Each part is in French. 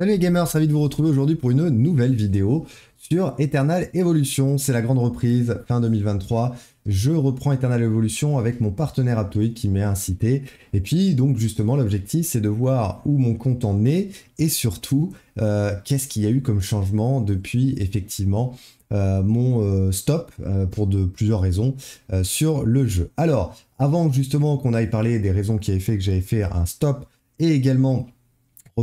Salut les gamers, ravi de vous retrouver aujourd'hui pour une nouvelle vidéo sur Eternal Evolution. C'est la grande reprise fin 2023. Je reprends Eternal Evolution avec mon partenaire Aptoid qui m'est incité. Et puis donc justement l'objectif c'est de voir où mon compte en est et surtout euh, qu'est-ce qu'il y a eu comme changement depuis effectivement euh, mon euh, stop pour de plusieurs raisons sur le jeu. Alors, avant justement qu'on aille parler des raisons qui avaient fait que j'avais fait un stop et également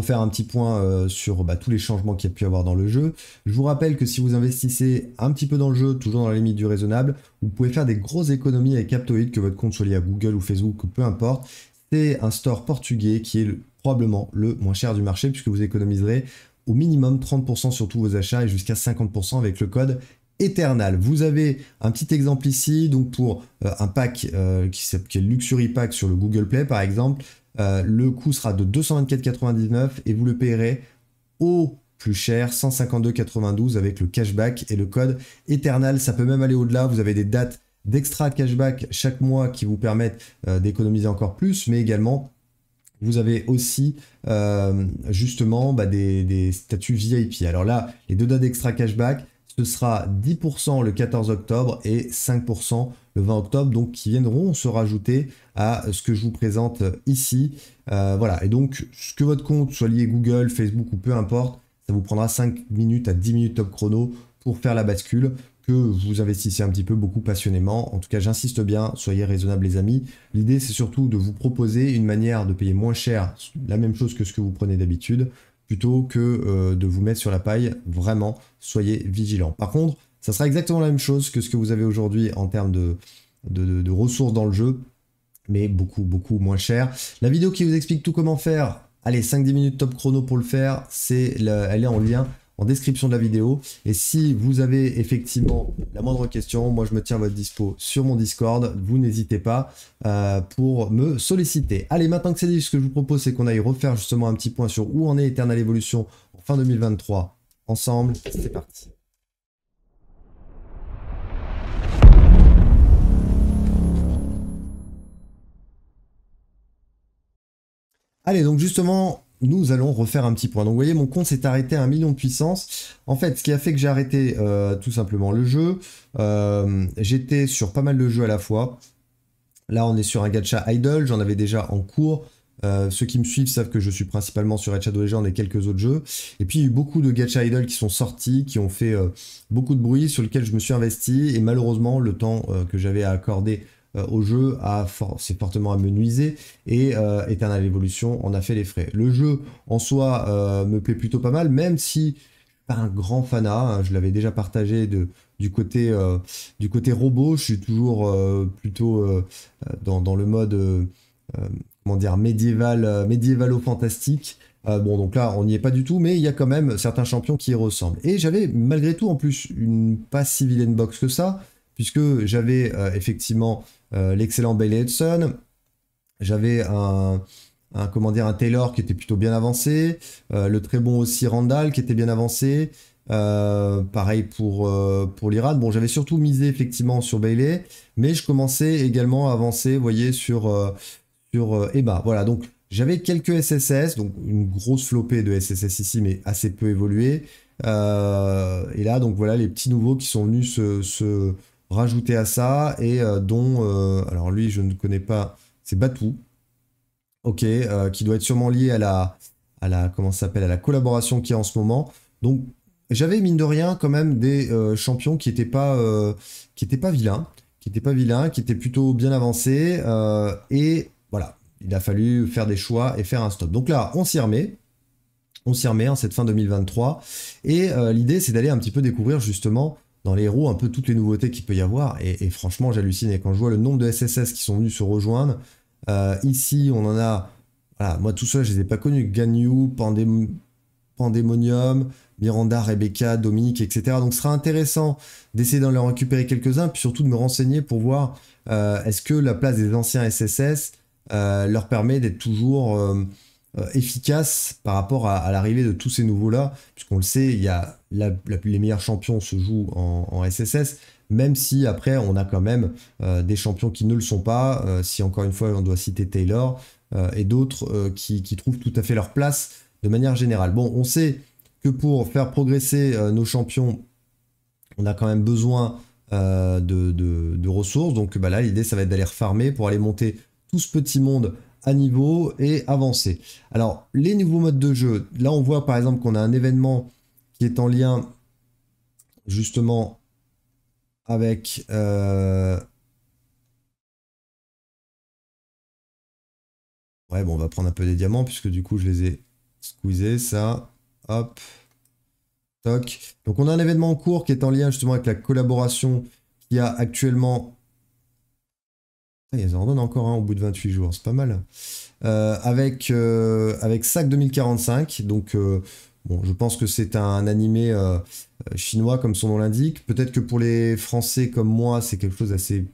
faire un petit point euh, sur bah, tous les changements qu'il y a pu avoir dans le jeu. Je vous rappelle que si vous investissez un petit peu dans le jeu, toujours dans la limite du raisonnable, vous pouvez faire des grosses économies avec Captoid, que votre compte soit lié à Google ou Facebook peu importe. C'est un store portugais qui est probablement le moins cher du marché puisque vous économiserez au minimum 30% sur tous vos achats et jusqu'à 50% avec le code Eternal. Vous avez un petit exemple ici, donc pour euh, un pack euh, qui, s'appelle Luxury Pack sur le Google Play par exemple, euh, le coût sera de 224,99 et vous le paierez au plus cher, 152,92 avec le cashback et le code éternel, Ça peut même aller au-delà, vous avez des dates d'extra cashback chaque mois qui vous permettent euh, d'économiser encore plus, mais également vous avez aussi euh, justement bah, des, des, statuts VIP. Alors là, les deux dates d'extra cashback, ce sera 10% le 14 octobre et 5% le 20 octobre, donc qui viendront se rajouter à ce que je vous présente euh, ici. Euh, voilà, et donc que votre compte soit lié Google, Facebook ou peu importe, ça vous prendra 5 minutes à 10 minutes top chrono pour faire la bascule, que vous investissez un petit peu beaucoup passionnément. En tout cas, j'insiste bien, soyez raisonnables les amis. L'idée, c'est surtout de vous proposer une manière de payer moins cher, la même chose que ce que vous prenez d'habitude, plutôt que euh, de vous mettre sur la paille. Vraiment, soyez vigilants. Par contre, ça sera exactement la même chose que ce que vous avez aujourd'hui en termes de, de, ressources dans le jeu, mais beaucoup, beaucoup moins cher. La vidéo qui vous explique tout comment faire, allez, 5-10 minutes top chrono pour le faire, c'est elle est en lien description de la vidéo. Et si vous avez effectivement la moindre question, moi je me tiens à votre dispo sur mon Discord. Vous n'hésitez pas euh, pour me solliciter. Allez, maintenant que c'est dit, ce que je vous propose, c'est qu'on aille refaire justement un petit point sur où on est Eternal évolution en fin 2023. Ensemble, c'est parti. Allez, donc justement, nous allons refaire un petit point. Donc vous voyez, mon compte s'est arrêté à un million de puissance. En fait, ce qui a fait que j'ai arrêté euh, tout simplement le jeu, euh, j'étais sur pas mal de jeux à la fois. Là, on est sur un gacha idle, j'en avais déjà en cours. Euh, ceux qui me suivent savent que je suis principalement sur Edge Shadow Legends et quelques autres jeux. Et puis il y a eu beaucoup de gacha idle qui sont sortis, qui ont fait beaucoup de bruit, sur lequel je me suis investi. Et malheureusement, le temps que j'avais à accorder euh, au jeu for s'est fortement amenuisé et euh, Eternal Evolution on a fait les frais. Le jeu en soi euh, me plaît plutôt pas mal, même si pas un grand fanat, hein, je l'avais déjà partagé de, du côté du côté robot je suis toujours plutôt dans, le mode comment dire médiéval médiévalo fantastique bon donc là on n'y est pas du tout mais il y a quand même certains champions qui y ressemblent et j'avais malgré tout en plus une pas si vilaine box que ça puisque j'avais effectivement euh, l'excellent Bailey Hudson. J'avais un, comment un Taylor qui était plutôt bien avancé, euh, le très bon aussi Randall qui était bien avancé. Euh, pareil pour, pour l'Irad. Bon, j'avais surtout misé effectivement sur Bailey, mais je commençais également à avancer, vous voyez, sur, sur Voilà, donc j'avais quelques SSS, donc une grosse flopée de SSS ici, mais assez peu évoluée. et là, donc voilà les petits nouveaux qui sont venus se, rajouter à ça et euh, dont, euh, alors lui je ne connais pas, c'est Batou, ok, euh, qui doit être sûrement lié à la, à la comment s'appelle, à la collaboration qui est en ce moment. Donc j'avais mine de rien quand même des champions qui n'étaient pas, qui étaient pas vilains, qui n'étaient pas vilains, qui étaient plutôt bien avancés et voilà, il a fallu faire des choix et faire un stop. Donc là on s'y remet, on s'y remet en cette fin 2023. Et l'idée, c'est d'aller un petit peu découvrir justement dans les roues un peu toutes les nouveautés qu'il peut y avoir. Et, franchement, j'hallucine. quand je vois le nombre de SSS qui sont venus se rejoindre, euh, ici, on en a. moi tout seul, je les ai pas connus. Ganyu, Pandémonium, Pandemonium, Miranda, Rebecca, Dominique, etc. Donc ce sera intéressant d'essayer d'en récupérer quelques-uns, puis surtout de me renseigner pour voir euh, est-ce que la place des anciens SSS euh, leur permet d'être toujours euh, efficace par rapport à, l'arrivée de tous ces nouveaux-là, puisqu'on le sait, il y a les meilleurs champions se jouent en, SSS, même si après on a quand même euh, des champions qui ne le sont pas, euh, si encore une fois on doit citer Taylor, et d'autres qui, trouvent tout à fait leur place de manière générale. Bon, on sait que pour faire progresser nos champions, on a quand même besoin de, ressources, donc bah là l'idée ça va être d'aller refarmer pour aller monter tout ce petit monde niveau et avancé. Alors, les nouveaux modes de jeu, là on voit par exemple qu'on a un événement qui est en lien justement avec... Euh, ouais, bon, on va prendre un peu des diamants puisque du coup je les ai squeezés, ça, hop, toc. Donc on a un événement en cours qui est en lien justement avec la collaboration qui a actuellement ah, Ils en redonnent encore un au bout de 28 jours, c'est pas mal. Euh, avec, euh, avec SAC 2045, donc euh, bon, je pense que c'est un animé chinois comme son nom l'indique. Peut-être que pour les Français comme moi, c'est quelque chose d'assez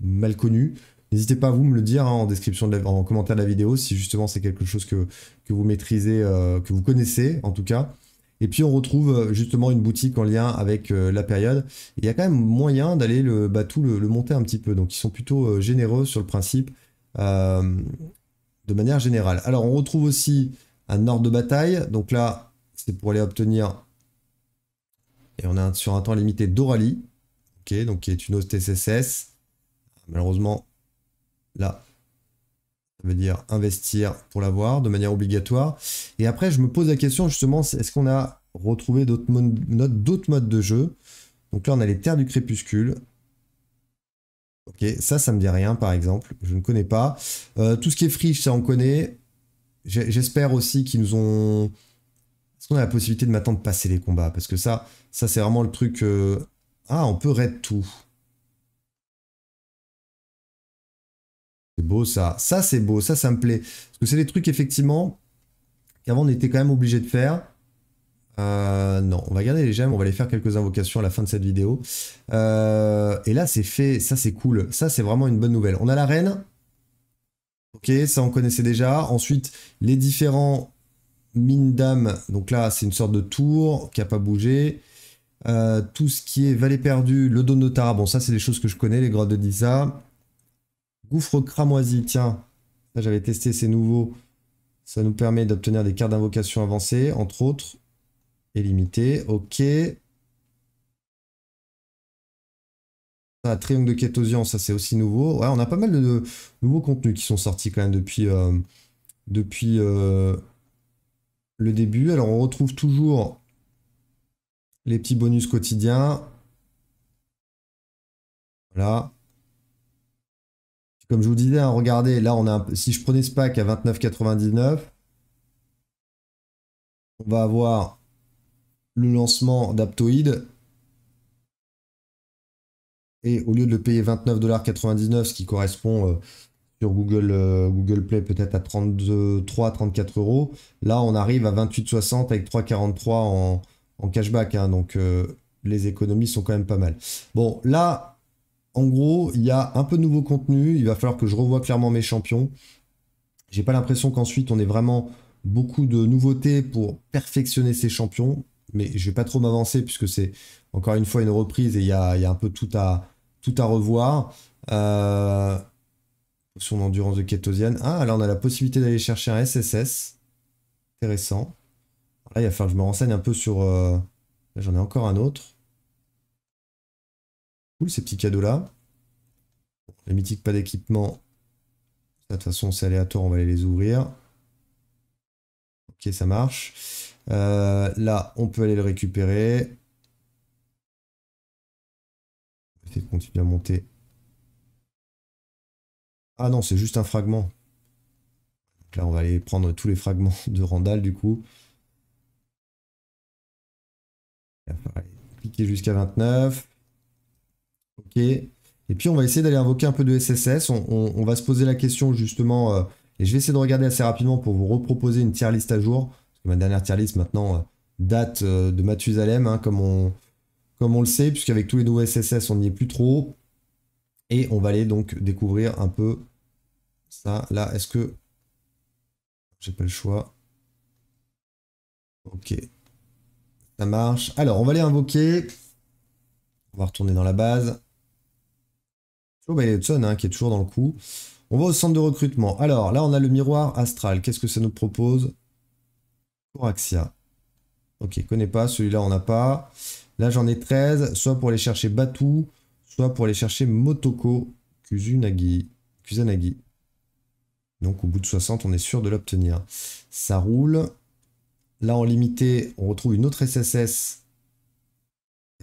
mal connu. N'hésitez pas à vous me le dire hein, en description, de en commentaire de la vidéo, si justement c'est quelque chose que, que vous maîtrisez, que vous connaissez en tout cas. Et puis on retrouve euh, justement une boutique en lien avec euh, la période. il y a quand même moyen d'aller le, bah, tout le, monter un petit peu. Donc ils sont plutôt euh, généreux sur le principe de manière générale. Alors on retrouve aussi un ordre de bataille. Donc là, c'est pour aller obtenir. Et on a sur un temps limité d'oralie ok donc qui est une hausse tss Malheureusement, là, ça veut dire investir pour l'avoir de manière obligatoire. Et après, je me pose la question justement, est-ce qu'on a retrouvé d'autres modes, modes de jeu Donc là, on a les terres du crépuscule. Ok, ça, ça me dit rien par exemple. Je ne connais pas. Euh, tout ce qui est friche, ça on connaît. J'espère aussi qu'ils nous ont... Est-ce qu'on a la possibilité de maintenant de passer les combats Parce que ça, ça c'est vraiment le truc... Euh, ah, on peut raid tout. C'est beau ça. Ça c'est beau, ça ça me plaît. Parce que c'est des trucs effectivement qu'avant on était quand même obligé de faire. Euh, non, on va garder les gemmes, on va les faire quelques invocations à la fin de cette vidéo. Euh, et là c'est fait, ça c'est cool. Ça c'est vraiment une bonne nouvelle. On a la reine. Ok, ça on connaissait déjà. Ensuite, les différents mines d'âme. Donc là c'est une sorte de tour qui n'a pas bougé. Euh, tout ce qui est valet perdu, le Tara. bon ça c'est des choses que je connais, les grottes de Disa. Gouffre cramoisi, tiens. j'avais testé, c'est nouveau. Ça nous permet d'obtenir des cartes d'invocation avancées, entre autres. Et limitées. Ok. Ah, triangle de Kétosian, ça c'est aussi nouveau. Ouais, on a pas mal de, nouveaux contenus qui sont sortis quand même depuis, euh, depuis euh, le début. Alors on retrouve toujours les petits bonus quotidiens. Voilà. Comme je vous disais, hein, regardez, là, on a si je prenais ce pack à 29,99, on va avoir le lancement d'Aptoid. Et au lieu de le payer 29,99$, ce qui correspond euh, sur Google, euh, Google Play peut-être à 33-34 euros, là on arrive à 28,60 avec 3,43 en, cashback. Hein. donc euh, les économies sont quand même pas mal. Bon, là, en gros, il y a un peu de nouveau contenu. Il va falloir que je revoie clairement mes champions. J'ai pas l'impression qu'ensuite on ait vraiment beaucoup de nouveautés pour perfectionner ces champions. Mais je vais pas trop m'avancer puisque c'est encore une fois une reprise et il y a, un peu tout à, tout à revoir. Euh, son endurance de Ketosian. Ah, là on a la possibilité d'aller chercher un SSS. Intéressant. Là, il va falloir que je me renseigne un peu sur... Euh, j'en ai encore un autre cool ces petits cadeaux-là. Les mythiques, pas d'équipement. De toute façon, c'est aléatoire, on va aller les ouvrir. Ok, ça marche. Euh, là, on peut aller le récupérer. On va essayer de continuer à monter. Ah non, c'est juste un fragment. là, on va aller prendre tous les fragments de Randall, du coup. Il cliquer jusqu'à 29. Ok. Et puis, on va essayer d'aller invoquer un peu de SSS. On, va se poser la question, justement, euh, et je vais essayer de regarder assez rapidement pour vous reproposer une tier list à jour. Parce que ma dernière tier list, maintenant, euh, date euh, de Mathusalem, hein, comme, on, comme on le sait, puisqu'avec tous les nouveaux SSS, on n'y est plus trop. Et on va aller donc découvrir un peu ça. Là, est-ce que... J'ai pas le choix. Ok. Ça marche. Alors, on va aller invoquer. On va retourner dans la base. Joe a Hudson, hein, qui est toujours dans le coup. On va au centre de recrutement. Alors, là, on a le miroir astral. Qu'est-ce que ça nous propose Coraxia. Ok, connais pas. Celui-là, on n'a pas. Là, j'en ai 13. Soit pour aller chercher Batu, soit pour aller chercher Motoko Kuzunagi. Kusanagi. Donc, au bout de 60, on est sûr de l'obtenir. Ça roule. Là, en limité, on retrouve une autre SSS.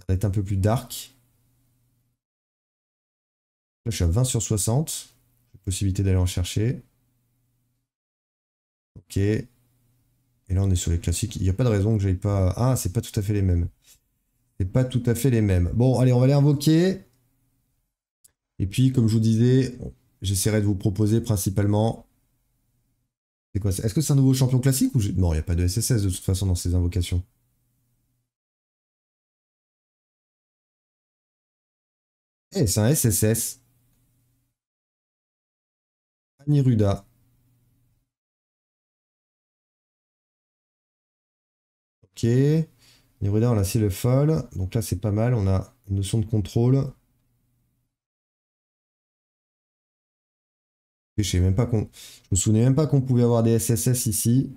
Elle est un peu plus dark. Là, je suis à 20 sur 60. Possibilité d'aller en chercher. Ok. Et là, on est sur les classiques. Il n'y a pas de raison que j'aille pas... Ah, c'est pas tout à fait les mêmes. C'est pas tout à fait les mêmes. Bon, allez, on va les invoquer. Et puis, comme je vous disais, j'essaierai de vous proposer principalement... C'est quoi Est-ce que c'est un nouveau champion classique ou Non, il n'y a pas de SSS de toute façon dans ces invocations. Eh, c'est un SSS. NIRUDA Ok. NIRUDA on a c'est le folle. Donc là, c'est pas mal. On a une notion de contrôle. Je, même pas me souvenais même pas qu'on pouvait avoir des SSS ici.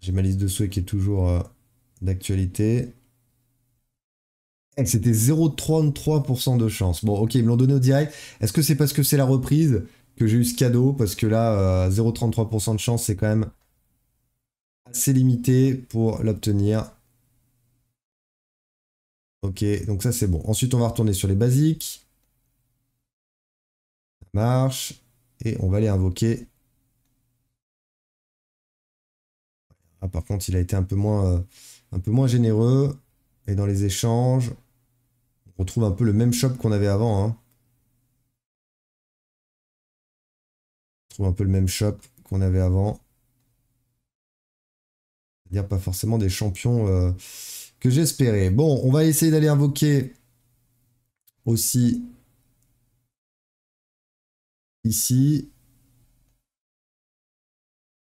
J'ai ma liste de souhaits qui est toujours euh, d'actualité. Eh, c'était 0,33% de chance. Bon, ok, ils me l'ont donné au direct. Est-ce que c'est parce que c'est la reprise que j'ai eu ce cadeau Parce que là, 0,33% euh, de chance, c'est quand même assez limité pour l'obtenir. Ok, donc ça c'est bon. Ensuite, on va retourner sur les basiques. Ça marche. Et on va les invoquer. Ah, par contre, il a été un peu moins, euh, un peu moins généreux. Et dans les échanges, on retrouve un peu le même shop qu'on avait avant. Hein. On trouve un peu le même shop qu'on avait avant. C'est-à-dire pas forcément des champions euh, que j'espérais. Bon, on va essayer d'aller invoquer aussi ici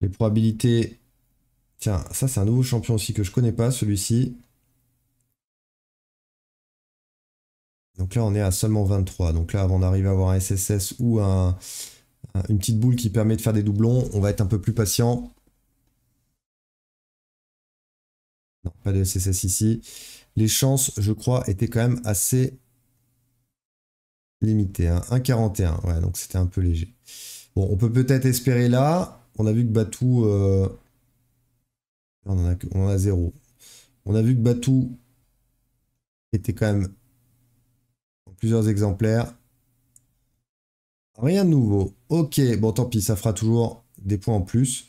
les probabilités. Tiens, ça c'est un nouveau champion aussi que je connais pas, celui-ci. Donc là, on est à seulement 23. Donc là, avant d'arriver à avoir un SSS ou un, une petite boule qui permet de faire des doublons, on va être un peu plus patient. Non, pas de SSS ici. Les chances, je crois, étaient quand même assez limitées. 1,41. Hein. Ouais, donc c'était un peu léger. Bon, on peut peut-être espérer là. On a vu que Batou... Euh, on, a, on en a zéro. On a vu que Batou était quand même plusieurs exemplaires. Rien de nouveau. Ok, bon tant pis, ça fera toujours des points en plus.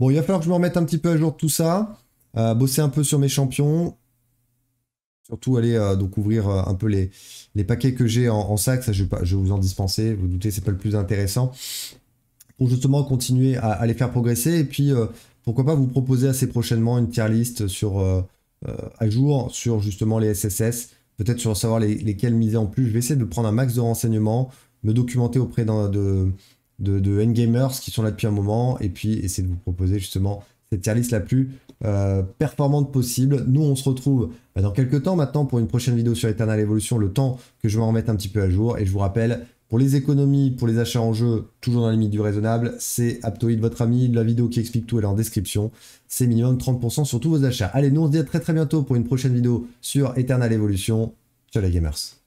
Bon, il va falloir que je me remette un petit peu à jour tout ça. Euh, bosser un peu sur mes champions. Surtout aller euh, donc ouvrir euh, un peu les, les paquets que j'ai en, sac. Ça, je vais, pas, je vous en dispenser. Vous, vous doutez, c'est pas le plus intéressant. Pour justement continuer à, les faire progresser. Et puis, pourquoi pas vous proposer assez prochainement une tier list sur, à jour sur justement les SSS. Peut-être sur savoir les, lesquelles miser en plus. Je vais essayer de prendre un max de renseignements, me documenter auprès de, de, endgamers qui sont là depuis un moment, et puis essayer de vous proposer justement cette tier list la plus euh, performante possible. Nous, on se retrouve euh, dans quelques temps maintenant pour une prochaine vidéo sur Eternal Evolution, le temps que je me remette un petit peu à jour. Et je vous rappelle pour les économies, pour les achats en jeu, toujours dans la limite du raisonnable, c'est Aptoid, votre ami. La vidéo qui explique tout, est en description. C'est minimum 30% sur tous vos achats. Allez, nous on se dit à très très bientôt pour une prochaine vidéo sur Eternal Evolution. Ciao les gamers.